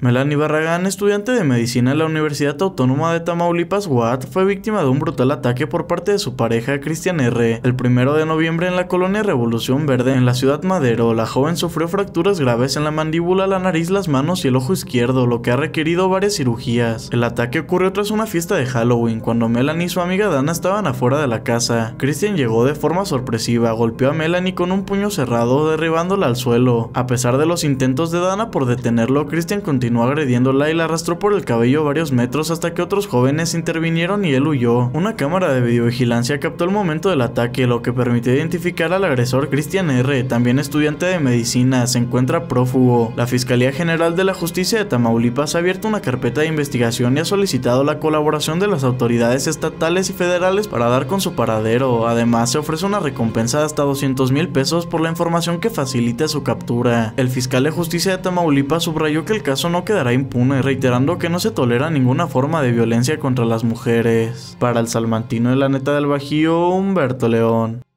Melanie Barragán, estudiante de medicina en la Universidad Autónoma de Tamaulipas, fue víctima de un brutal ataque por parte de su pareja, Cristian R. El primero de noviembre en la colonia Revolución Verde, en la ciudad Madero, la joven sufrió fracturas graves en la mandíbula, la nariz, las manos y el ojo izquierdo, lo que ha requerido varias cirugías. El ataque ocurrió tras una fiesta de Halloween, cuando Melanie y su amiga Dana estaban afuera de la casa. Christian llegó de forma sorpresiva, golpeó a Melanie con un puño cerrado, derribándola al suelo. A pesar de los intentos de Dana por detenerlo, Cristian continuó agrediéndola y la arrastró por el cabello varios metros hasta que otros jóvenes intervinieron y él huyó. Una cámara de videovigilancia captó el momento del ataque, lo que permitió identificar al agresor Cristian R., también estudiante de medicina, se encuentra prófugo. La Fiscalía General de la Justicia de Tamaulipas ha abierto una carpeta de investigación y ha solicitado la colaboración de las autoridades estatales y federales para dar con su paradero. Además, se ofrece una recompensa de hasta 200 mil pesos por la información que facilite su captura. El fiscal de justicia de Tamaulipas subrayó que el caso no quedará impune, reiterando que no se tolera ninguna forma de violencia contra las mujeres. Para el salmantino de la neta del Bajío, Humberto León.